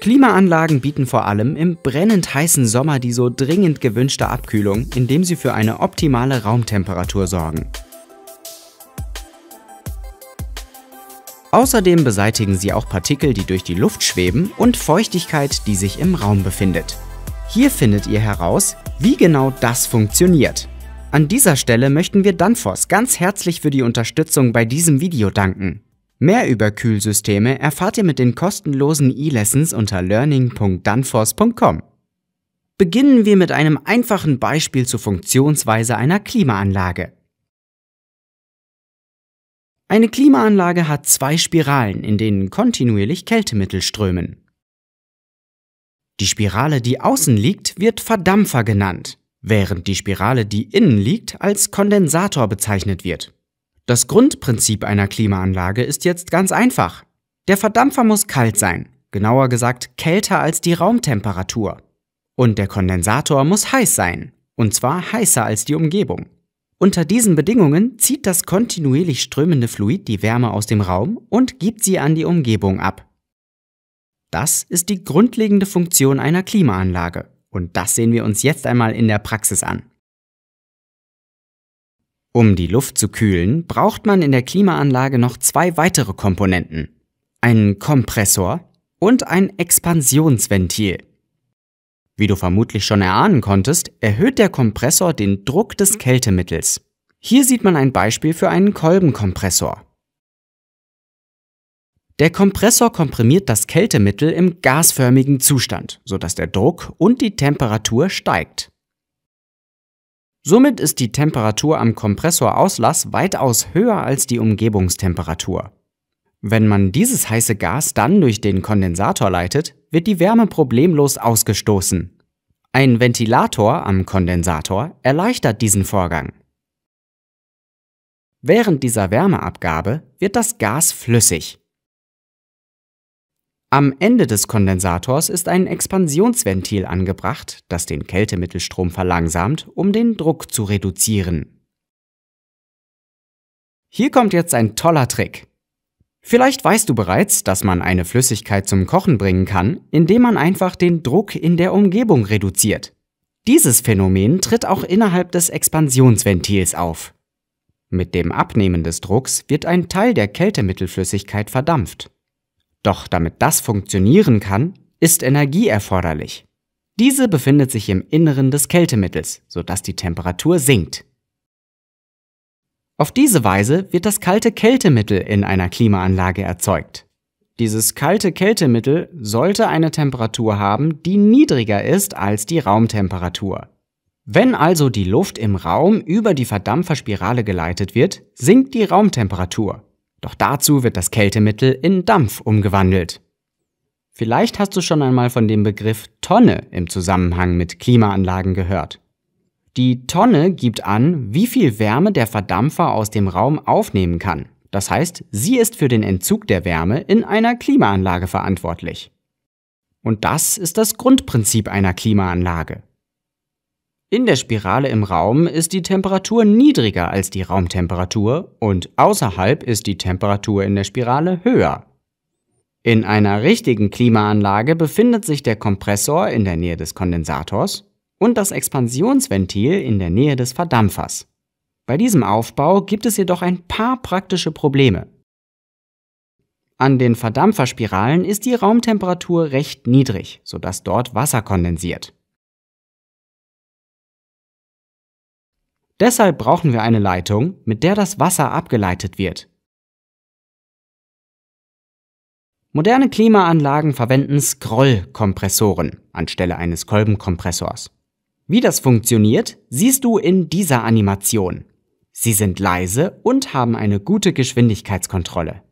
Klimaanlagen bieten vor allem im brennend heißen Sommer die so dringend gewünschte Abkühlung, indem sie für eine optimale Raumtemperatur sorgen. Außerdem beseitigen sie auch Partikel, die durch die Luft schweben und Feuchtigkeit, die sich im Raum befindet. Hier findet ihr heraus, wie genau das funktioniert. An dieser Stelle möchten wir Danfoss ganz herzlich für die Unterstützung bei diesem Video danken. Mehr über Kühlsysteme erfahrt ihr mit den kostenlosen E-Lessons unter learning.danfoss.com. Beginnen wir mit einem einfachen Beispiel zur Funktionsweise einer Klimaanlage. Eine Klimaanlage hat zwei Spiralen, in denen kontinuierlich Kältemittel strömen. Die Spirale, die außen liegt, wird Verdampfer genannt, während die Spirale, die innen liegt, als Kondensator bezeichnet wird. Das Grundprinzip einer Klimaanlage ist jetzt ganz einfach. Der Verdampfer muss kalt sein, genauer gesagt kälter als die Raumtemperatur. Und der Kondensator muss heiß sein, und zwar heißer als die Umgebung. Unter diesen Bedingungen zieht das kontinuierlich strömende Fluid die Wärme aus dem Raum und gibt sie an die Umgebung ab. Das ist die grundlegende Funktion einer Klimaanlage, und das sehen wir uns jetzt einmal in der Praxis an. Um die Luft zu kühlen, braucht man in der Klimaanlage noch zwei weitere Komponenten. Einen Kompressor und ein Expansionsventil. Wie du vermutlich schon erahnen konntest, erhöht der Kompressor den Druck des Kältemittels. Hier sieht man ein Beispiel für einen Kolbenkompressor. Der Kompressor komprimiert das Kältemittel im gasförmigen Zustand, sodass der Druck und die Temperatur steigt. Somit ist die Temperatur am Kompressorauslass weitaus höher als die Umgebungstemperatur. Wenn man dieses heiße Gas dann durch den Kondensator leitet, wird die Wärme problemlos ausgestoßen. Ein Ventilator am Kondensator erleichtert diesen Vorgang. Während dieser Wärmeabgabe wird das Gas flüssig. Am Ende des Kondensators ist ein Expansionsventil angebracht, das den Kältemittelstrom verlangsamt, um den Druck zu reduzieren. Hier kommt jetzt ein toller Trick. Vielleicht weißt du bereits, dass man eine Flüssigkeit zum Kochen bringen kann, indem man einfach den Druck in der Umgebung reduziert. Dieses Phänomen tritt auch innerhalb des Expansionsventils auf. Mit dem Abnehmen des Drucks wird ein Teil der Kältemittelflüssigkeit verdampft. Doch damit das funktionieren kann, ist Energie erforderlich. Diese befindet sich im Inneren des Kältemittels, sodass die Temperatur sinkt. Auf diese Weise wird das kalte Kältemittel in einer Klimaanlage erzeugt. Dieses kalte Kältemittel sollte eine Temperatur haben, die niedriger ist als die Raumtemperatur. Wenn also die Luft im Raum über die Verdampferspirale geleitet wird, sinkt die Raumtemperatur. Doch dazu wird das Kältemittel in Dampf umgewandelt. Vielleicht hast du schon einmal von dem Begriff Tonne im Zusammenhang mit Klimaanlagen gehört. Die Tonne gibt an, wie viel Wärme der Verdampfer aus dem Raum aufnehmen kann. Das heißt, sie ist für den Entzug der Wärme in einer Klimaanlage verantwortlich. Und das ist das Grundprinzip einer Klimaanlage. In der Spirale im Raum ist die Temperatur niedriger als die Raumtemperatur und außerhalb ist die Temperatur in der Spirale höher. In einer richtigen Klimaanlage befindet sich der Kompressor in der Nähe des Kondensators und das Expansionsventil in der Nähe des Verdampfers. Bei diesem Aufbau gibt es jedoch ein paar praktische Probleme. An den Verdampferspiralen ist die Raumtemperatur recht niedrig, sodass dort Wasser kondensiert. Deshalb brauchen wir eine Leitung, mit der das Wasser abgeleitet wird. Moderne Klimaanlagen verwenden Scroll-Kompressoren anstelle eines Kolbenkompressors. Wie das funktioniert, siehst du in dieser Animation. Sie sind leise und haben eine gute Geschwindigkeitskontrolle.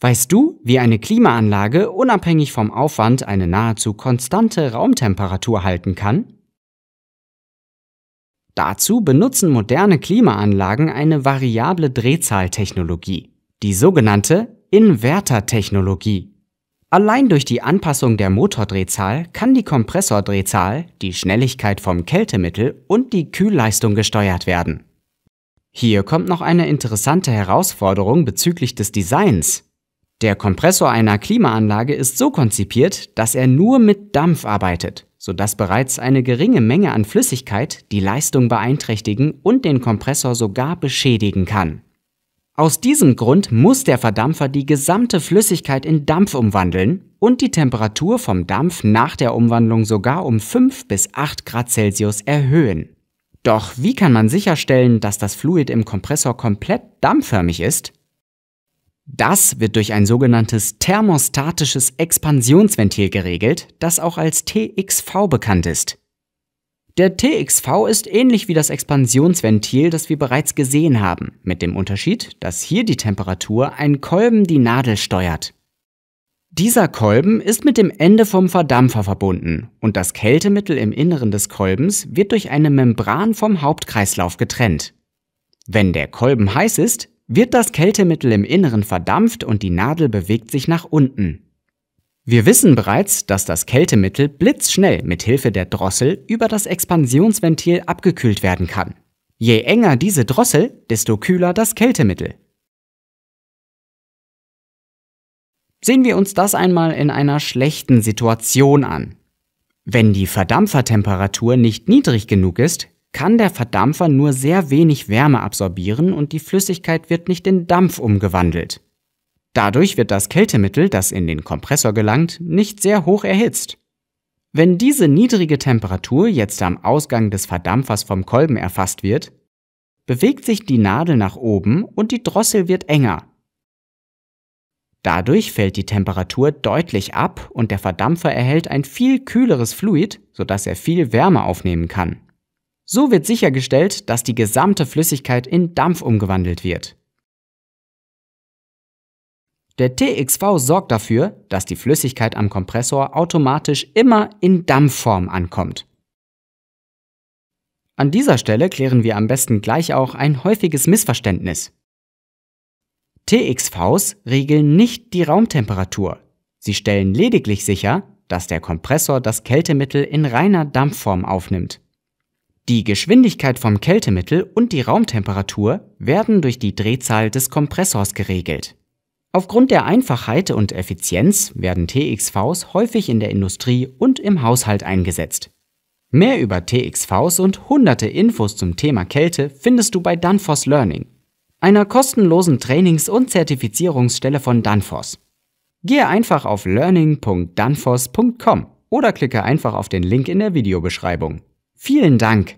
Weißt du, wie eine Klimaanlage unabhängig vom Aufwand eine nahezu konstante Raumtemperatur halten kann? Dazu benutzen moderne Klimaanlagen eine variable Drehzahltechnologie, die sogenannte Invertertechnologie. Allein durch die Anpassung der Motordrehzahl kann die Kompressordrehzahl, die Schnelligkeit vom Kältemittel und die Kühlleistung gesteuert werden. Hier kommt noch eine interessante Herausforderung bezüglich des Designs. Der Kompressor einer Klimaanlage ist so konzipiert, dass er nur mit Dampf arbeitet, sodass bereits eine geringe Menge an Flüssigkeit die Leistung beeinträchtigen und den Kompressor sogar beschädigen kann. Aus diesem Grund muss der Verdampfer die gesamte Flüssigkeit in Dampf umwandeln und die Temperatur vom Dampf nach der Umwandlung sogar um 5 bis 8 Grad Celsius erhöhen. Doch wie kann man sicherstellen, dass das Fluid im Kompressor komplett dampfförmig ist? Das wird durch ein sogenanntes thermostatisches Expansionsventil geregelt, das auch als TXV bekannt ist. Der TXV ist ähnlich wie das Expansionsventil, das wir bereits gesehen haben, mit dem Unterschied, dass hier die Temperatur ein Kolben die Nadel steuert. Dieser Kolben ist mit dem Ende vom Verdampfer verbunden und das Kältemittel im Inneren des Kolbens wird durch eine Membran vom Hauptkreislauf getrennt. Wenn der Kolben heiß ist, wird das Kältemittel im Inneren verdampft und die Nadel bewegt sich nach unten. Wir wissen bereits, dass das Kältemittel blitzschnell mit Hilfe der Drossel über das Expansionsventil abgekühlt werden kann. Je enger diese Drossel, desto kühler das Kältemittel. Sehen wir uns das einmal in einer schlechten Situation an. Wenn die Verdampfertemperatur nicht niedrig genug ist, kann der Verdampfer nur sehr wenig Wärme absorbieren und die Flüssigkeit wird nicht in Dampf umgewandelt. Dadurch wird das Kältemittel, das in den Kompressor gelangt, nicht sehr hoch erhitzt. Wenn diese niedrige Temperatur jetzt am Ausgang des Verdampfers vom Kolben erfasst wird, bewegt sich die Nadel nach oben und die Drossel wird enger. Dadurch fällt die Temperatur deutlich ab und der Verdampfer erhält ein viel kühleres Fluid, sodass er viel Wärme aufnehmen kann. So wird sichergestellt, dass die gesamte Flüssigkeit in Dampf umgewandelt wird. Der TXV sorgt dafür, dass die Flüssigkeit am Kompressor automatisch immer in Dampfform ankommt. An dieser Stelle klären wir am besten gleich auch ein häufiges Missverständnis. TXVs regeln nicht die Raumtemperatur. Sie stellen lediglich sicher, dass der Kompressor das Kältemittel in reiner Dampfform aufnimmt. Die Geschwindigkeit vom Kältemittel und die Raumtemperatur werden durch die Drehzahl des Kompressors geregelt. Aufgrund der Einfachheit und Effizienz werden TXVs häufig in der Industrie und im Haushalt eingesetzt. Mehr über TXVs und hunderte Infos zum Thema Kälte findest du bei Danfoss Learning, einer kostenlosen Trainings- und Zertifizierungsstelle von Danfoss. Gehe einfach auf learning.danfoss.com oder klicke einfach auf den Link in der Videobeschreibung. Vielen Dank.